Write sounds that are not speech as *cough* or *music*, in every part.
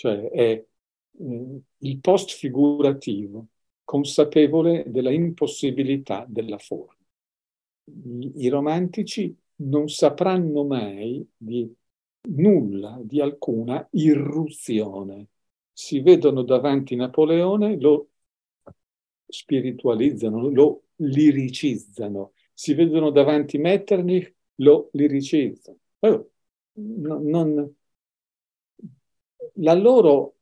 cioè è mh, mm, il post figurativo consapevole della impossibilità della forma. I, I romantici non sapranno mai di nulla, di alcuna irruzione. Si vedono davanti Napoleone, lo spiritualizzano, lo liricizzano. Si vedono davanti Metternich, lo liricizzano. Allora, non, la loro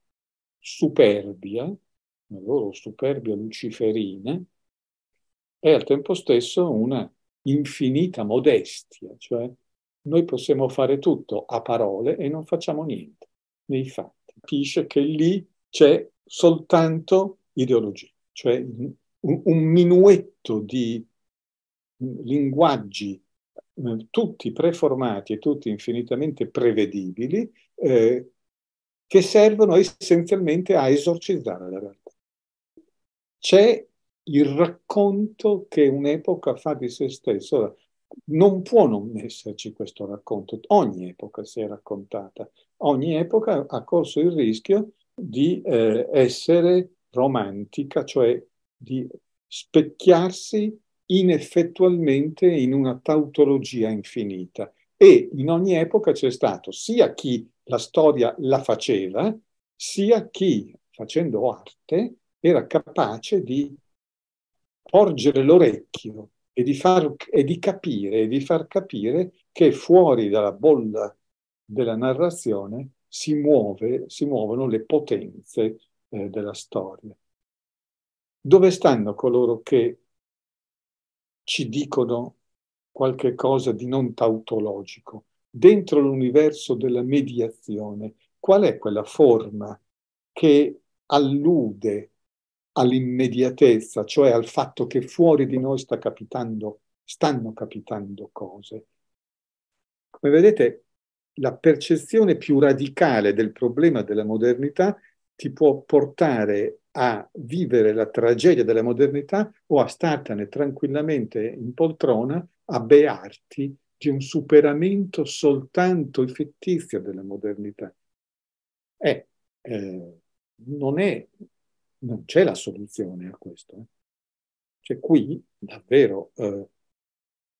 superbia, la loro superbia luciferina, è al tempo stesso una infinita modestia, cioè noi possiamo fare tutto a parole e non facciamo niente nei fatti. Capisce che lì c'è soltanto ideologia, cioè un, un minuetto di linguaggi eh, tutti preformati e tutti infinitamente prevedibili, eh, che servono essenzialmente a esorcizzare la realtà. C'è il racconto che un'epoca fa di se stessa. Non può non esserci questo racconto. Ogni epoca si è raccontata, ogni epoca ha corso il rischio di eh, essere romantica, cioè di specchiarsi ineffettualmente in una tautologia infinita. E in ogni epoca c'è stato sia chi la storia la faceva, sia chi, facendo arte, era capace di porgere l'orecchio e di, far, e di capire e di far capire che fuori dalla bolla della narrazione si, muove, si muovono le potenze eh, della storia. Dove stanno coloro che ci dicono qualche cosa di non tautologico? dentro l'universo della mediazione, qual è quella forma che allude all'immediatezza, cioè al fatto che fuori di noi sta capitando, stanno capitando cose. Come vedete, la percezione più radicale del problema della modernità ti può portare a vivere la tragedia della modernità o a startene tranquillamente in poltrona a bearti di un superamento soltanto fittizio della modernità. Eh, eh, non, è, non c'è la soluzione a questo. Eh. Cioè qui davvero eh,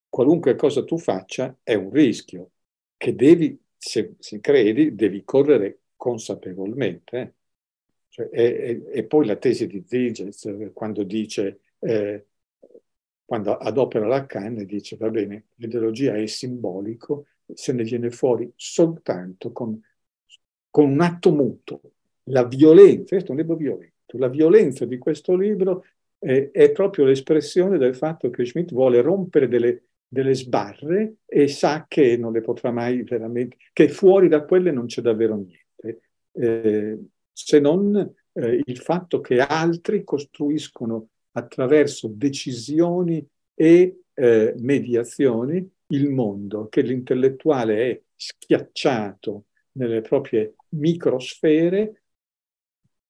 qualunque cosa tu faccia è un rischio che devi, se, se credi, devi correre consapevolmente. Eh. Cioè, e, e, e, poi la tesi di Zizes eh, quando dice eh, quando adopera Lacan e dice, va bene, l'ideologia è simbolico, se ne viene fuori soltanto con, con un atto muto. La violenza, questo è un libro violento, la violenza di questo libro eh, è proprio l'espressione del fatto che Schmidt vuole rompere delle, delle sbarre e sa che non le potrà mai veramente, che fuori da quelle non c'è davvero niente, eh, se non eh, il fatto che altri costruiscono attraverso decisioni e eh, mediazioni il mondo, che l'intellettuale è schiacciato nelle proprie microsfere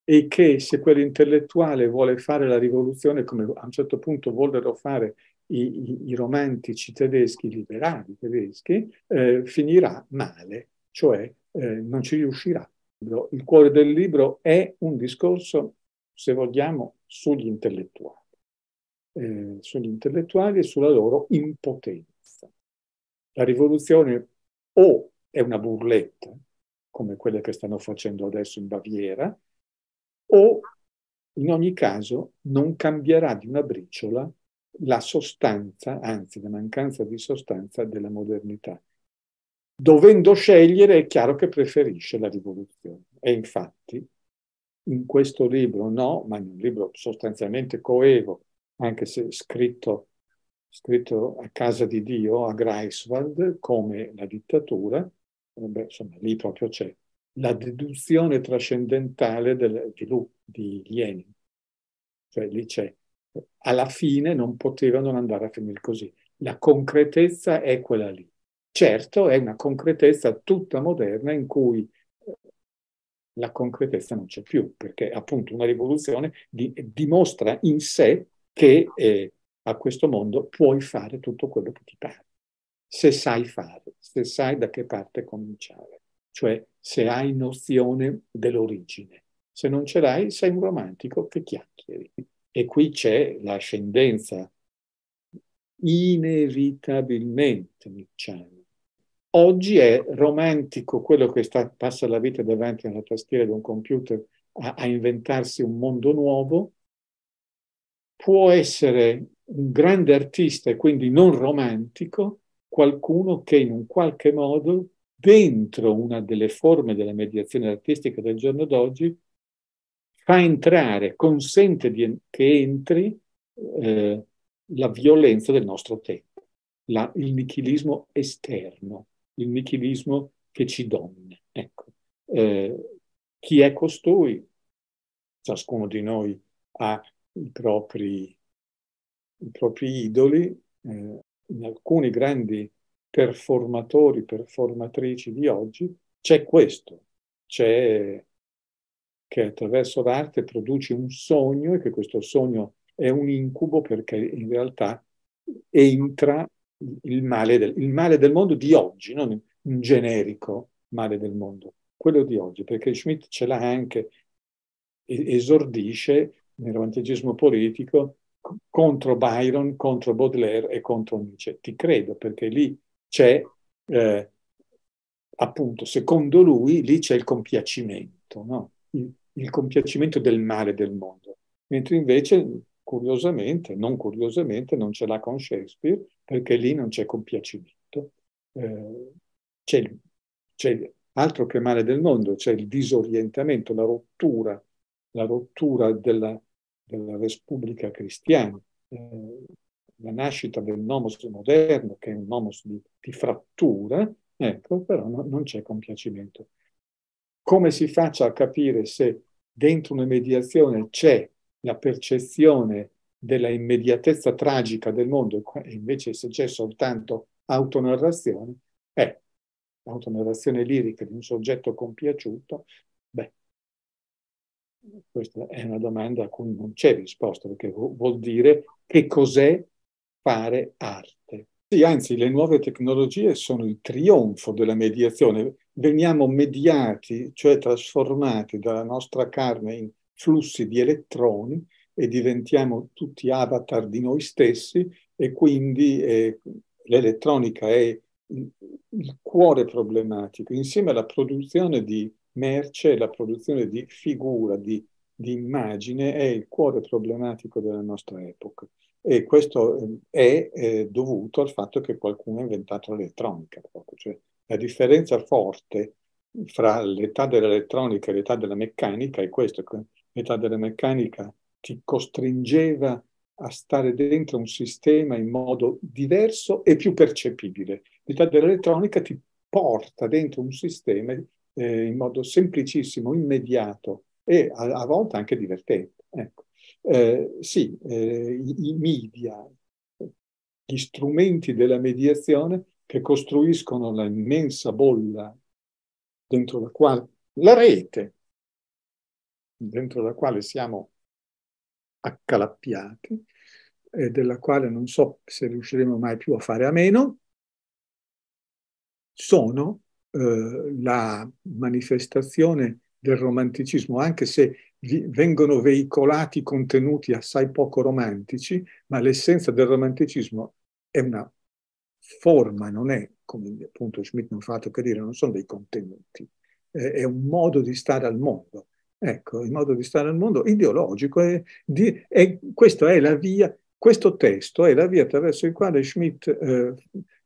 e che se quell'intellettuale vuole fare la rivoluzione, come a un certo punto vollero fare i, i, i romantici tedeschi, i liberali tedeschi, eh, finirà male, cioè eh, non ci riuscirà. Il cuore del libro è un discorso se vogliamo, sugli intellettuali, eh, sugli intellettuali e sulla loro impotenza. La rivoluzione o è una burletta, come quelle che stanno facendo adesso in Baviera, o in ogni caso non cambierà di una briciola la sostanza, anzi la mancanza di sostanza della modernità. Dovendo scegliere è chiaro che preferisce la rivoluzione e infatti in questo libro no, ma in un libro sostanzialmente coevo, anche se scritto, scritto a casa di Dio, a Greifswald, come la dittatura, beh, insomma, lì proprio c'è la deduzione trascendentale del, di, lui, di Lenin. Cioè lì c'è, alla fine non poteva non andare a finire così. La concretezza è quella lì. Certo, è una concretezza tutta moderna in cui la concretezza non c'è più, perché appunto una rivoluzione di, dimostra in sé che eh, a questo mondo puoi fare tutto quello che ti pare, se sai fare, se sai da che parte cominciare, cioè se hai nozione dell'origine. Se non ce l'hai, sei un romantico che chiacchieri. E qui c'è l'ascendenza inevitabilmente nicciana Oggi è romantico quello che sta, passa la vita davanti alla tastiera di un computer a, a inventarsi un mondo nuovo, può essere un grande artista e quindi non romantico, qualcuno che in un qualche modo, dentro una delle forme della mediazione artistica del giorno d'oggi, fa entrare, consente di, che entri eh, la violenza del nostro tempo, la, il nichilismo esterno il nichilismo che ci domina. Ecco, eh, chi è costui? Ciascuno di noi ha i propri, i propri idoli, eh, in alcuni grandi performatori, performatrici di oggi, c'è questo, c'è che attraverso l'arte produce un sogno e che questo sogno è un incubo perché in realtà entra il male, del, il male del, mondo di oggi, non un generico male del mondo, quello di oggi, perché Schmidt ce l'ha anche, esordisce nel romanticismo politico contro Byron, contro Baudelaire e contro Nietzsche. Ti credo, perché lì c'è, eh, appunto, secondo lui, lì c'è il compiacimento, no? il, il compiacimento del male del mondo. Mentre invece, curiosamente, non curiosamente, non ce l'ha con Shakespeare, perché lì non c'è compiacimento, eh, c'è, c'è altro che male del mondo, c'è il disorientamento, la rottura, la rottura della, della Respubblica cristiana, eh, la nascita del nomos moderno, che è un nomos di, di frattura, ecco, però no, non c'è compiacimento. Come si faccia a capire se dentro una mediazione c'è la percezione della immediatezza tragica del mondo, e invece se c'è soltanto autonarrazione, è eh, autonarrazione lirica di un soggetto compiaciuto, beh, questa è una domanda a cui non c'è risposta, perché vuol dire che cos'è fare arte. Sì, anzi, le nuove tecnologie sono il trionfo della mediazione. Veniamo mediati, cioè trasformati dalla nostra carne in flussi di elettroni e diventiamo tutti avatar di noi stessi e quindi eh, l'elettronica è il cuore problematico, insieme alla produzione di merce, la produzione di figura, di, di immagine, è il cuore problematico della nostra epoca. E questo eh, è eh, dovuto al fatto che qualcuno ha inventato l'elettronica. Proprio. Cioè, la differenza forte fra l'età dell'elettronica e l'età della meccanica è questo. L'età della meccanica ti costringeva a stare dentro un sistema in modo diverso e più percepibile. L'età dell'elettronica ti porta dentro un sistema eh, in modo semplicissimo, immediato e a, a volte anche divertente. Ecco. Eh, sì, eh, i, i media, gli strumenti della mediazione che costruiscono la immensa bolla dentro la quale la rete, dentro la quale siamo accalappiati e eh, della quale non so se riusciremo mai più a fare a meno, sono eh, la manifestazione del romanticismo, anche se vengono veicolati contenuti assai poco romantici, ma l'essenza del romanticismo è una forma, non è, come appunto Schmidt non fa altro che dire, non sono dei contenuti, eh, è un modo di stare al mondo. Ecco, il modo di stare al mondo ideologico è, di, è, questa è la via, questo testo è la via attraverso il quale Schmidt eh,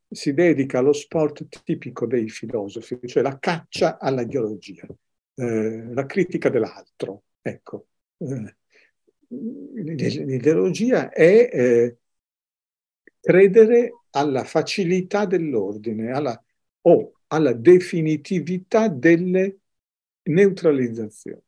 si dedica allo sport tipico dei filosofi, cioè la caccia all'ideologia, eh, la critica dell'altro. Ecco, eh, l'ideologia è eh, credere alla facilità dell'ordine alla, o alla definitività delle neutralizzazioni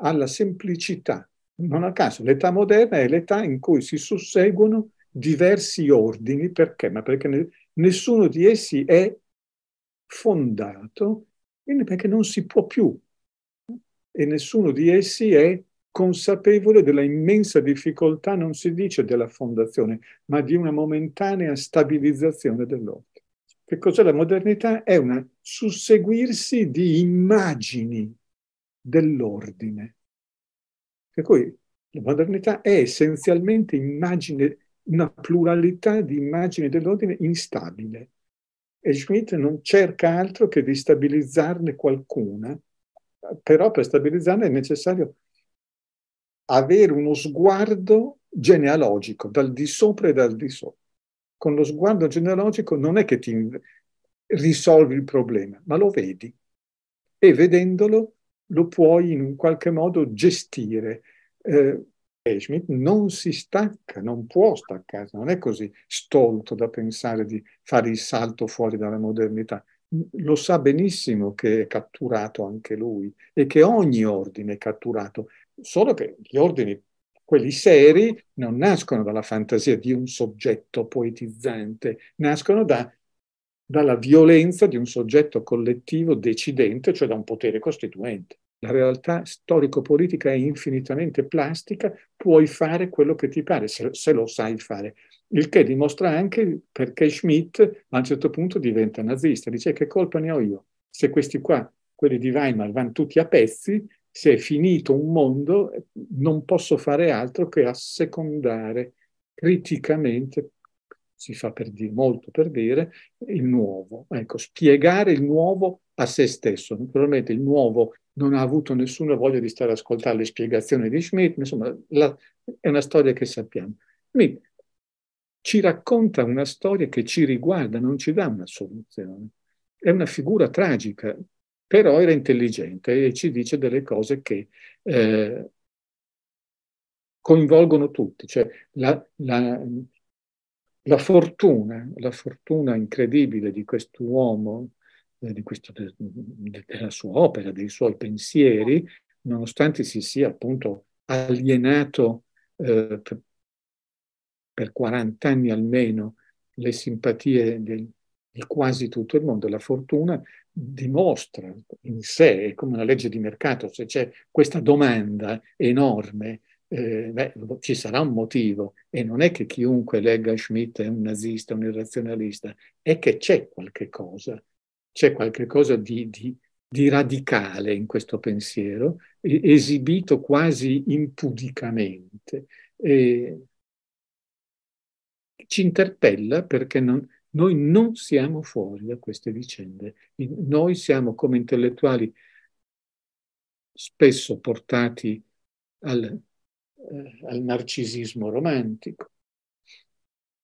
alla semplicità. Non a caso, l'età moderna è l'età in cui si susseguono diversi ordini, perché? Ma perché nessuno di essi è fondato, quindi perché non si può più e nessuno di essi è consapevole della immensa difficoltà, non si dice della fondazione, ma di una momentanea stabilizzazione dell'ordine. Che cos'è la modernità? È un susseguirsi di immagini dell'ordine. Per cui la modernità è essenzialmente immagine, una pluralità di immagini dell'ordine instabile e Schmidt non cerca altro che di stabilizzarne qualcuna, però per stabilizzarne è necessario avere uno sguardo genealogico, dal di sopra e dal di sopra. Con lo sguardo genealogico non è che ti risolvi il problema, ma lo vedi e vedendolo lo puoi in un qualche modo gestire. Eh, Schmidt non si stacca, non può staccarsi, non è così stolto da pensare di fare il salto fuori dalla modernità. Lo sa benissimo che è catturato anche lui e che ogni ordine è catturato, solo che gli ordini, quelli seri, non nascono dalla fantasia di un soggetto poetizzante, nascono da dalla violenza di un soggetto collettivo decidente, cioè da un potere costituente. La realtà storico-politica è infinitamente plastica, puoi fare quello che ti pare, se, se lo sai fare. Il che dimostra anche perché Schmidt a un certo punto diventa nazista, dice che colpa ne ho io. Se questi qua, quelli di Weimar, vanno tutti a pezzi, se è finito un mondo, non posso fare altro che assecondare criticamente si fa per dire, molto per dire, il nuovo. Ecco, spiegare il nuovo a se stesso. Naturalmente il nuovo non ha avuto nessuna voglia di stare ad ascoltare le spiegazioni di Schmidt, insomma, la, è una storia che sappiamo. Schmidt ci racconta una storia che ci riguarda, non ci dà una soluzione. È una figura tragica, però era intelligente e ci dice delle cose che eh, coinvolgono tutti. Cioè, la, la, la fortuna, la fortuna incredibile di quest'uomo, eh, di questo, della sua opera, dei suoi pensieri, nonostante si sia appunto alienato eh, per, 40 anni almeno le simpatie del, di quasi tutto il mondo, la fortuna dimostra in sé, come una legge di mercato, se c'è questa domanda enorme eh, beh, ci sarà un motivo e non è che chiunque legga Schmidt è un nazista, un irrazionalista, è che c'è qualche cosa, c'è qualche cosa di, di, di radicale in questo pensiero, esibito quasi impudicamente. E ci interpella perché non, noi non siamo fuori da queste vicende, noi siamo come intellettuali spesso portati al eh, al narcisismo romantico,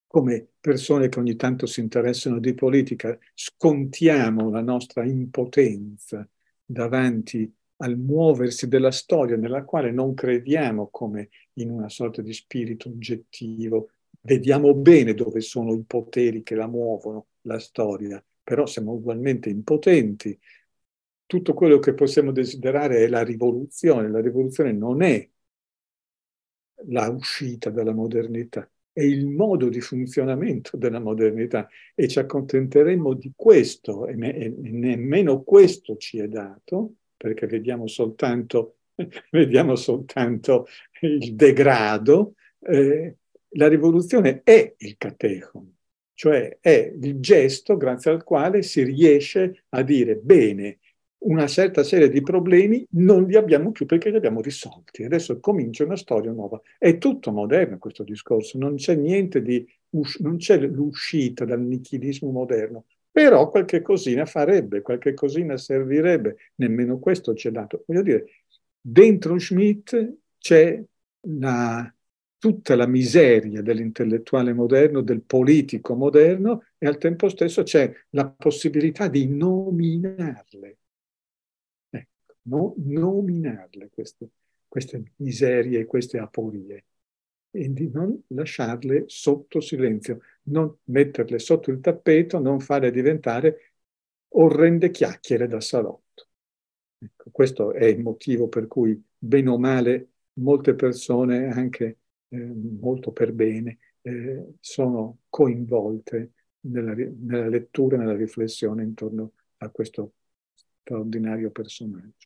come persone che ogni tanto si interessano di politica, scontiamo la nostra impotenza davanti al muoversi della storia nella quale non crediamo come in una sorta di spirito oggettivo, vediamo bene dove sono i poteri che la muovono, la storia, però siamo ugualmente impotenti. Tutto quello che possiamo desiderare è la rivoluzione, la rivoluzione non è la uscita dalla modernità, è il modo di funzionamento della modernità e ci accontenteremo di questo e, ne- e nemmeno questo ci è dato perché vediamo soltanto, *laughs* vediamo soltanto il degrado. Eh, la rivoluzione è il catechon, cioè è il gesto grazie al quale si riesce a dire bene, una certa serie di problemi non li abbiamo più perché li abbiamo risolti. Adesso comincia una storia nuova. È tutto moderno questo discorso, non c'è niente di, non c'è l'uscita dal nichilismo moderno, però qualche cosina farebbe, qualche cosina servirebbe, nemmeno questo c'è dato. Voglio dire, dentro Schmidt c'è la, tutta la miseria dell'intellettuale moderno, del politico moderno, e al tempo stesso c'è la possibilità di nominarle no, nominarle queste, queste miserie, queste aporie e di non lasciarle sotto silenzio, non metterle sotto il tappeto, non farle diventare orrende chiacchiere da salotto. Ecco, questo è il motivo per cui, bene o male, molte persone, anche eh, molto per bene, eh, sono coinvolte nella, nella lettura, nella riflessione intorno a questo straordinario personaggio.